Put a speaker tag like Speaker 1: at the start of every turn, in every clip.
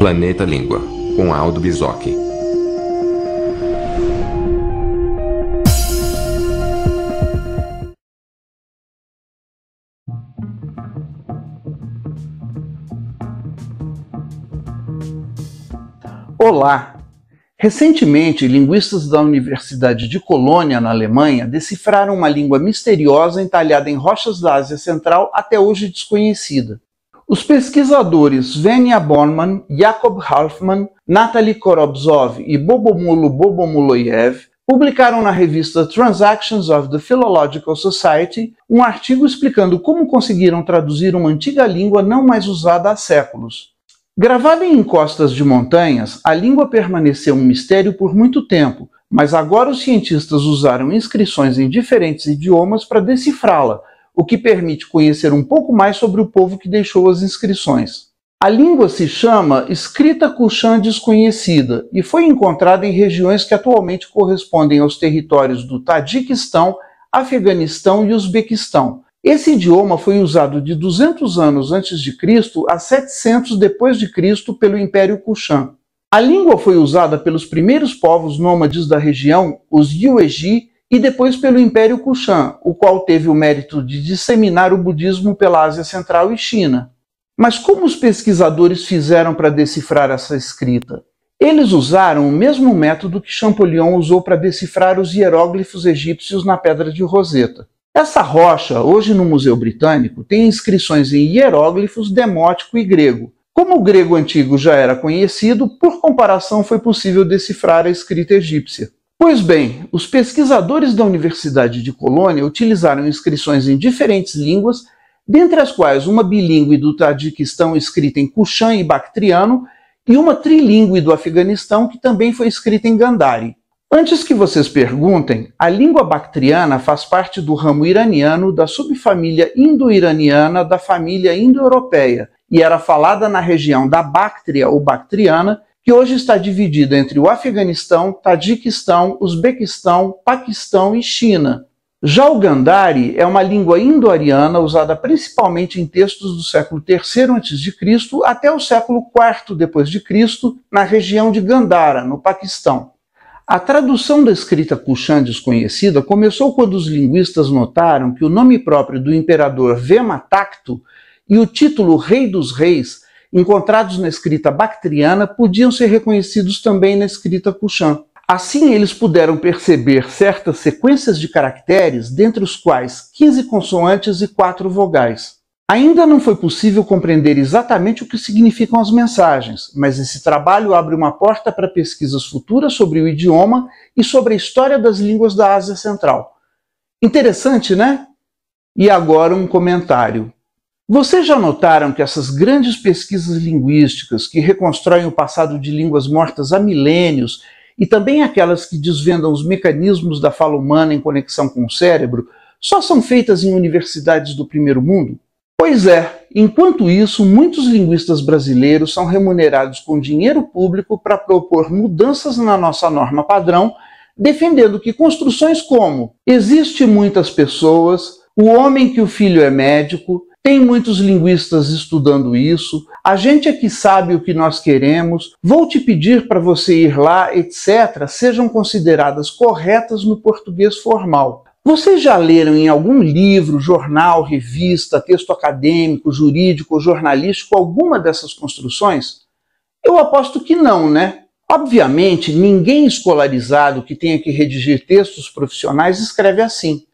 Speaker 1: Planeta Língua, com Aldo Bizoc. Olá! Recentemente, linguistas da Universidade de Colônia, na Alemanha, decifraram uma língua misteriosa entalhada em rochas da Ásia Central até hoje desconhecida. Os pesquisadores Venia Bormann, Jakob Halfmann, Natalie Korobzov e Bobomulo Bobomuloyev publicaram na revista Transactions of the Philological Society um artigo explicando como conseguiram traduzir uma antiga língua não mais usada há séculos. Gravada em encostas de montanhas, a língua permaneceu um mistério por muito tempo, mas agora os cientistas usaram inscrições em diferentes idiomas para decifrá-la, o que permite conhecer um pouco mais sobre o povo que deixou as inscrições. A língua se chama escrita kushan desconhecida e foi encontrada em regiões que atualmente correspondem aos territórios do Tadiquistão, Afeganistão e Uzbequistão. Esse idioma foi usado de 200 anos antes de Cristo a 700 depois de Cristo pelo Império Kushan. A língua foi usada pelos primeiros povos nômades da região, os Yuezhi, e depois pelo Império Kushan, o qual teve o mérito de disseminar o budismo pela Ásia Central e China. Mas como os pesquisadores fizeram para decifrar essa escrita? Eles usaram o mesmo método que Champollion usou para decifrar os hieróglifos egípcios na Pedra de Roseta. Essa rocha, hoje no Museu Britânico, tem inscrições em hieróglifos demótico e grego. Como o grego antigo já era conhecido, por comparação foi possível decifrar a escrita egípcia. Pois bem, os pesquisadores da Universidade de Colônia utilizaram inscrições em diferentes línguas, dentre as quais uma bilíngue do Tadiquistão escrita em Kushan e Bactriano e uma trilíngue do Afeganistão que também foi escrita em Gandhari. Antes que vocês perguntem, a língua bactriana faz parte do ramo iraniano da subfamília indo-iraniana da família indo-europeia e era falada na região da Báctria ou Bactriana que hoje está dividida entre o Afeganistão, Tadiquistão, Uzbequistão, Paquistão e China. Já o Gandhari é uma língua indo-ariana usada principalmente em textos do século III a.C. até o século IV d.C., na região de Gandhara, no Paquistão. A tradução da escrita Kushan desconhecida começou quando os linguistas notaram que o nome próprio do imperador Vematacto e o título Rei dos Reis encontrados na escrita bactriana podiam ser reconhecidos também na escrita Kushan. Assim, eles puderam perceber certas sequências de caracteres, dentre os quais 15 consoantes e 4 vogais. Ainda não foi possível compreender exatamente o que significam as mensagens, mas esse trabalho abre uma porta para pesquisas futuras sobre o idioma e sobre a história das línguas da Ásia Central. Interessante, né? E agora um comentário. Vocês já notaram que essas grandes pesquisas linguísticas que reconstroem o passado de línguas mortas há milênios e também aquelas que desvendam os mecanismos da fala humana em conexão com o cérebro só são feitas em universidades do primeiro mundo? Pois é, enquanto isso, muitos linguistas brasileiros são remunerados com dinheiro público para propor mudanças na nossa norma padrão, defendendo que construções como existe muitas pessoas, o homem que o filho é médico, tem muitos linguistas estudando isso. A gente é que sabe o que nós queremos. Vou te pedir para você ir lá, etc. Sejam consideradas corretas no português formal. Vocês já leram em algum livro, jornal, revista, texto acadêmico, jurídico ou jornalístico alguma dessas construções? Eu aposto que não, né? Obviamente, ninguém escolarizado que tenha que redigir textos profissionais escreve assim.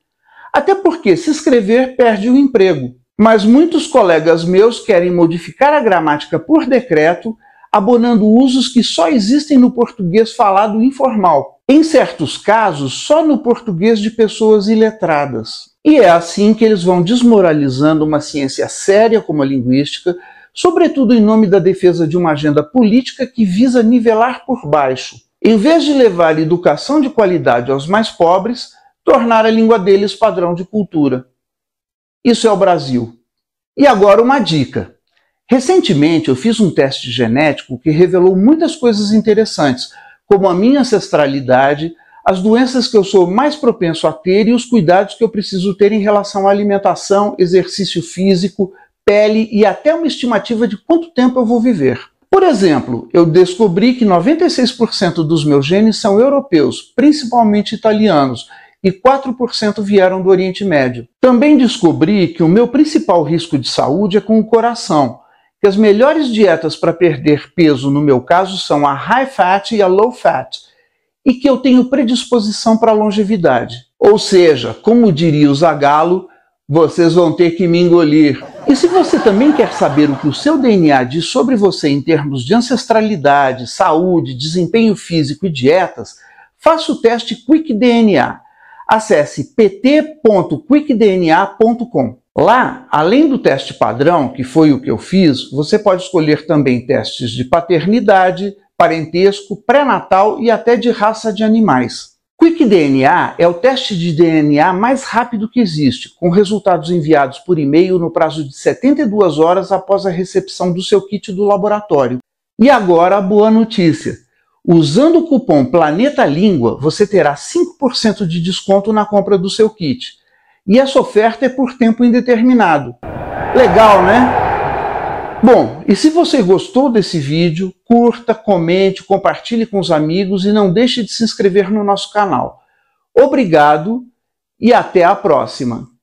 Speaker 1: Até porque, se escrever, perde o emprego. Mas muitos colegas meus querem modificar a gramática por decreto, abonando usos que só existem no português falado informal, em certos casos, só no português de pessoas iletradas. E é assim que eles vão desmoralizando uma ciência séria como a linguística, sobretudo em nome da defesa de uma agenda política que visa nivelar por baixo, em vez de levar educação de qualidade aos mais pobres, tornar a língua deles padrão de cultura. Isso é o Brasil. E agora uma dica. Recentemente eu fiz um teste genético que revelou muitas coisas interessantes, como a minha ancestralidade, as doenças que eu sou mais propenso a ter e os cuidados que eu preciso ter em relação à alimentação, exercício físico, pele e até uma estimativa de quanto tempo eu vou viver. Por exemplo, eu descobri que 96% dos meus genes são europeus, principalmente italianos, e 4% vieram do Oriente Médio. Também descobri que o meu principal risco de saúde é com o coração, que as melhores dietas para perder peso, no meu caso, são a high fat e a low fat, e que eu tenho predisposição para longevidade. Ou seja, como diria o Zagalo, vocês vão ter que me engolir. E se você também quer saber o que o seu DNA diz sobre você em termos de ancestralidade, saúde, desempenho físico e dietas, faça o teste Quick DNA acesse pt.quickdna.com. Lá, além do teste padrão, que foi o que eu fiz, você pode escolher também testes de paternidade, parentesco, pré-natal e até de raça de animais. QuickDNA é o teste de DNA mais rápido que existe, com resultados enviados por e-mail no prazo de 72 horas após a recepção do seu kit do laboratório. E agora a boa notícia! Usando o cupom Planeta Língua, você terá 5% de desconto na compra do seu kit. E essa oferta é por tempo indeterminado. Legal, né? Bom, e se você gostou desse vídeo, curta, comente, compartilhe com os amigos e não deixe de se inscrever no nosso canal. Obrigado e até a próxima!